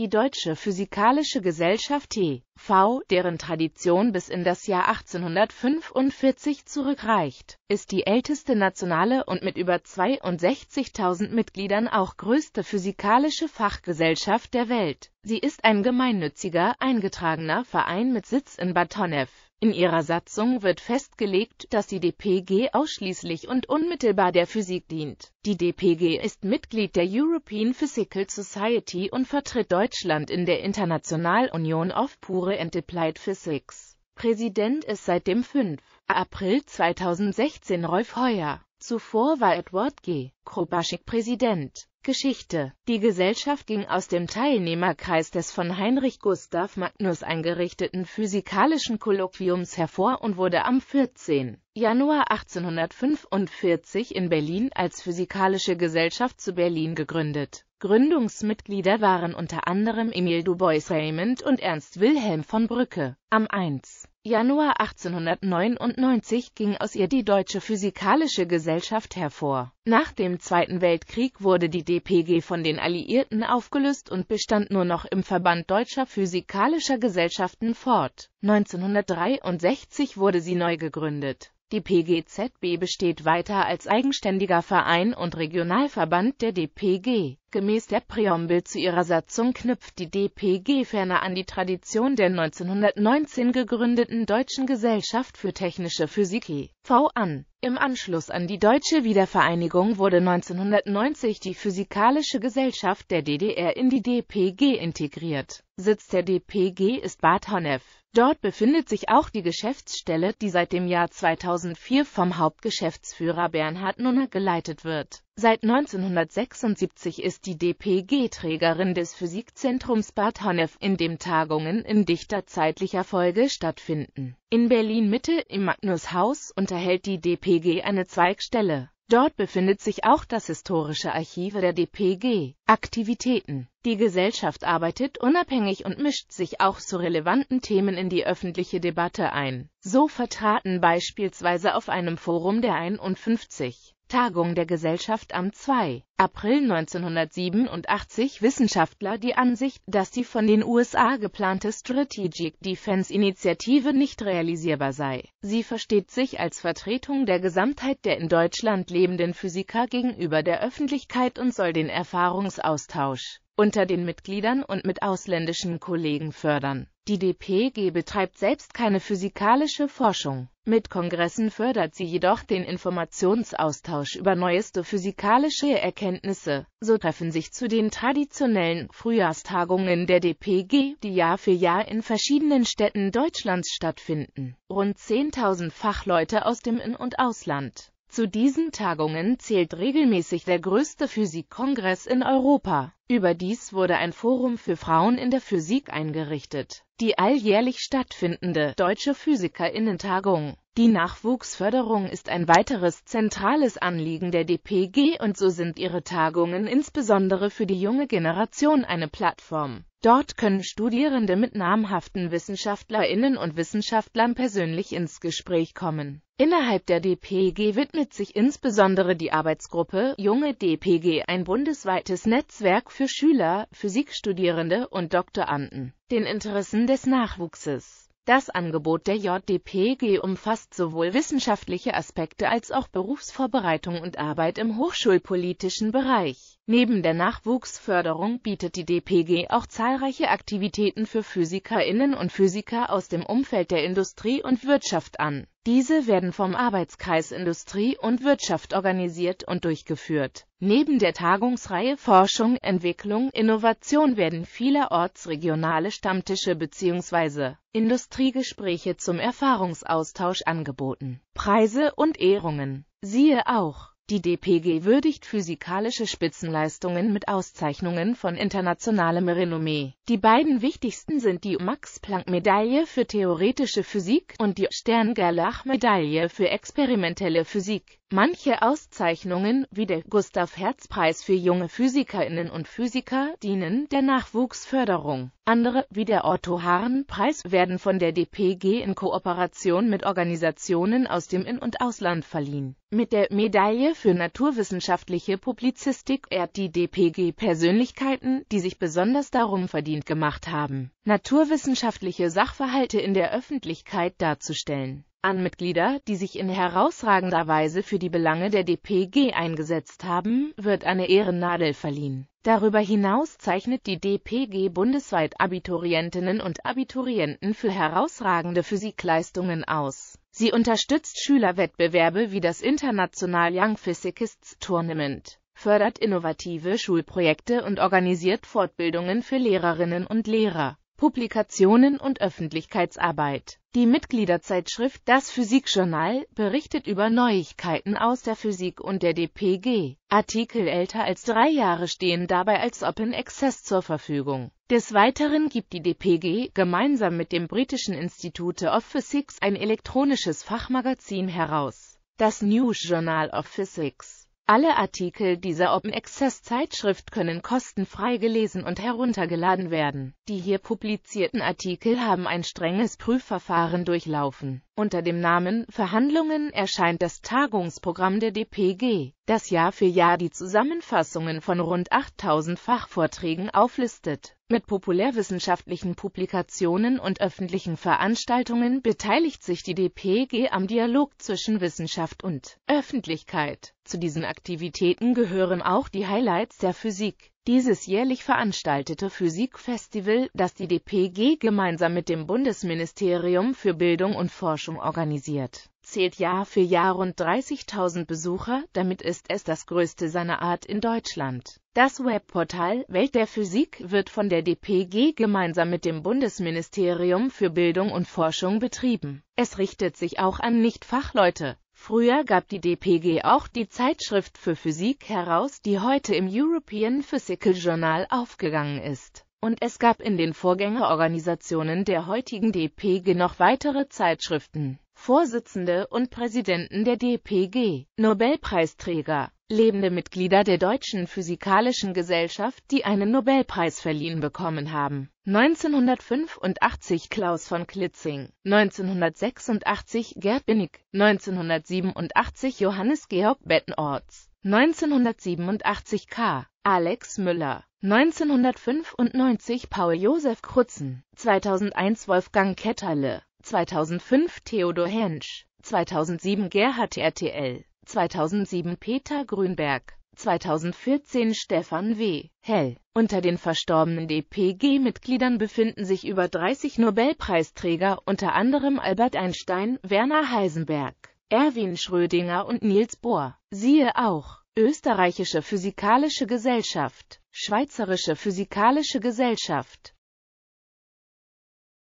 Die Deutsche Physikalische Gesellschaft TV, deren Tradition bis in das Jahr 1845 zurückreicht, ist die älteste nationale und mit über 62.000 Mitgliedern auch größte physikalische Fachgesellschaft der Welt. Sie ist ein gemeinnütziger, eingetragener Verein mit Sitz in Batonnev. In ihrer Satzung wird festgelegt, dass die DPG ausschließlich und unmittelbar der Physik dient. Die DPG ist Mitglied der European Physical Society und vertritt Deutschland in der International Union of Pure and Applied Physics. Präsident ist seit dem 5. April 2016 Rolf Heuer. Zuvor war Edward G. Krobaschik Präsident. Geschichte Die Gesellschaft ging aus dem Teilnehmerkreis des von Heinrich Gustav Magnus eingerichteten Physikalischen Kolloquiums hervor und wurde am 14. Januar 1845 in Berlin als Physikalische Gesellschaft zu Berlin gegründet. Gründungsmitglieder waren unter anderem Emil Dubois Raymond und Ernst Wilhelm von Brücke. Am 1. Januar 1899 ging aus ihr die Deutsche Physikalische Gesellschaft Gesellschaft hervor. Nach dem Zweiten Weltkrieg wurde die DPG von den Alliierten aufgelöst und bestand nur noch im Verband Deutscher Physikalischer Gesellschaften fort. 1963 wurde sie neu gegründet. Die PGZB besteht weiter als eigenständiger Verein und Regionalverband der DPG. Gemäß der Präambel zu ihrer Satzung knüpft die DPG ferner an die Tradition der 1919 gegründeten Deutschen Gesellschaft für Technische Physik e V, an im Anschluss an die deutsche Wiedervereinigung wurde 1990 die Physikalische Gesellschaft der DDR in die DPG integriert. Sitz der DPG ist Bad Honnef. Dort befindet sich auch die Geschäftsstelle, die seit dem Jahr 2004 vom Hauptgeschäftsführer Bernhard Nunner geleitet wird Seit 1976 ist die DPG Trägerin des Physikzentrums Bad Honnef, in dem Tagungen in dichter zeitlicher Folge stattfinden. In Berlin-Mitte im Magnushaus unterhält die DPG eine Zweigstelle. Dort befindet sich auch das historische Archive der DPG. Aktivitäten Die Gesellschaft arbeitet unabhängig und mischt sich auch zu relevanten Themen in die öffentliche Debatte ein. So vertraten beispielsweise auf einem Forum der 51 Tagung der Gesellschaft am 2. April 1987 Wissenschaftler die Ansicht, dass die von den USA geplante Strategic Defense Initiative nicht realisierbar sei. Sie versteht sich als Vertretung der Gesamtheit der in Deutschland lebenden Physiker gegenüber der Öffentlichkeit und soll den Erfahrungsaustausch unter den Mitgliedern und mit ausländischen Kollegen fördern. Die DPG betreibt selbst keine physikalische Forschung. Mit Kongressen fördert sie jedoch den Informationsaustausch über neueste physikalische Erkenntnisse. So treffen sich zu den traditionellen Frühjahrstagungen der DPG, die Jahr für Jahr in verschiedenen Städten Deutschlands stattfinden, rund 10.000 Fachleute aus dem In- und Ausland. Zu diesen Tagungen zählt regelmäßig der größte Physikkongress in Europa. Überdies wurde ein Forum für Frauen in der Physik eingerichtet, die alljährlich stattfindende Deutsche Physikerinnen-Tagung. Die Nachwuchsförderung ist ein weiteres zentrales Anliegen der DPG und so sind ihre Tagungen insbesondere für die junge Generation eine Plattform. Dort können Studierende mit namhaften WissenschaftlerInnen und Wissenschaftlern persönlich ins Gespräch kommen. Innerhalb der DPG widmet sich insbesondere die Arbeitsgruppe Junge DPG ein bundesweites Netzwerk für Schüler, Physikstudierende und Doktoranden, den Interessen des Nachwuchses. Das Angebot der JDPG umfasst sowohl wissenschaftliche Aspekte als auch Berufsvorbereitung und Arbeit im hochschulpolitischen Bereich. Neben der Nachwuchsförderung bietet die DPG auch zahlreiche Aktivitäten für Physikerinnen und Physiker aus dem Umfeld der Industrie und Wirtschaft an. Diese werden vom Arbeitskreis Industrie und Wirtschaft organisiert und durchgeführt. Neben der Tagungsreihe Forschung, Entwicklung, Innovation werden vielerorts regionale Stammtische bzw. Industriegespräche zum Erfahrungsaustausch angeboten. Preise und Ehrungen. Siehe auch die DPG würdigt physikalische Spitzenleistungen mit Auszeichnungen von internationalem Renommee. Die beiden wichtigsten sind die Max-Planck-Medaille für theoretische Physik und die Stern-Gerlach-Medaille für experimentelle Physik. Manche Auszeichnungen, wie der Gustav-Hertz-Preis für junge Physikerinnen und Physiker, dienen der Nachwuchsförderung. Andere, wie der Otto-Hahn-Preis, werden von der DPG in Kooperation mit Organisationen aus dem In- und Ausland verliehen. Mit der Medaille für naturwissenschaftliche Publizistik ehrt die DPG Persönlichkeiten, die sich besonders darum verdient gemacht haben, naturwissenschaftliche Sachverhalte in der Öffentlichkeit darzustellen an Mitglieder, die sich in herausragender Weise für die Belange der DPG eingesetzt haben, wird eine Ehrennadel verliehen. Darüber hinaus zeichnet die DPG bundesweit Abiturientinnen und Abiturienten für herausragende Physikleistungen aus. Sie unterstützt Schülerwettbewerbe wie das International Young Physicists Tournament, fördert innovative Schulprojekte und organisiert Fortbildungen für Lehrerinnen und Lehrer. Publikationen und Öffentlichkeitsarbeit. Die Mitgliederzeitschrift Das Physikjournal berichtet über Neuigkeiten aus der Physik und der DPG. Artikel älter als drei Jahre stehen dabei als Open Access zur Verfügung. Des Weiteren gibt die DPG gemeinsam mit dem britischen Institute of Physics ein elektronisches Fachmagazin heraus, das News Journal of Physics. Alle Artikel dieser Open Access Zeitschrift können kostenfrei gelesen und heruntergeladen werden. Die hier publizierten Artikel haben ein strenges Prüfverfahren durchlaufen. Unter dem Namen Verhandlungen erscheint das Tagungsprogramm der DPG, das Jahr für Jahr die Zusammenfassungen von rund 8000 Fachvorträgen auflistet. Mit populärwissenschaftlichen Publikationen und öffentlichen Veranstaltungen beteiligt sich die DPG am Dialog zwischen Wissenschaft und Öffentlichkeit. Zu diesen Aktivitäten gehören auch die Highlights der Physik dieses jährlich veranstaltete Physikfestival, das die DPG gemeinsam mit dem Bundesministerium für Bildung und Forschung organisiert, zählt Jahr für Jahr rund 30.000 Besucher, damit ist es das größte seiner Art in Deutschland. Das Webportal Welt der Physik wird von der DPG gemeinsam mit dem Bundesministerium für Bildung und Forschung betrieben. Es richtet sich auch an Nicht-Fachleute, Früher gab die DPG auch die Zeitschrift für Physik heraus, die heute im European Physical Journal aufgegangen ist. Und es gab in den Vorgängerorganisationen der heutigen DPG noch weitere Zeitschriften. Vorsitzende und Präsidenten der DPG, Nobelpreisträger, lebende Mitglieder der Deutschen Physikalischen Gesellschaft, die einen Nobelpreis verliehen bekommen haben. 1985 Klaus von Klitzing, 1986 Gerd Binnig, 1987 Johannes Georg Bettenorts, 1987 K. Alex Müller, 1995 Paul Josef Krutzen, 2001 Wolfgang Ketterle, 2005 Theodor Hensch, 2007 Gerhard RTL, 2007 Peter Grünberg, 2014 Stefan W. Hell. Unter den verstorbenen DPG-Mitgliedern befinden sich über 30 Nobelpreisträger, unter anderem Albert Einstein, Werner Heisenberg, Erwin Schrödinger und Niels Bohr. Siehe auch Österreichische Physikalische Gesellschaft, Schweizerische Physikalische Gesellschaft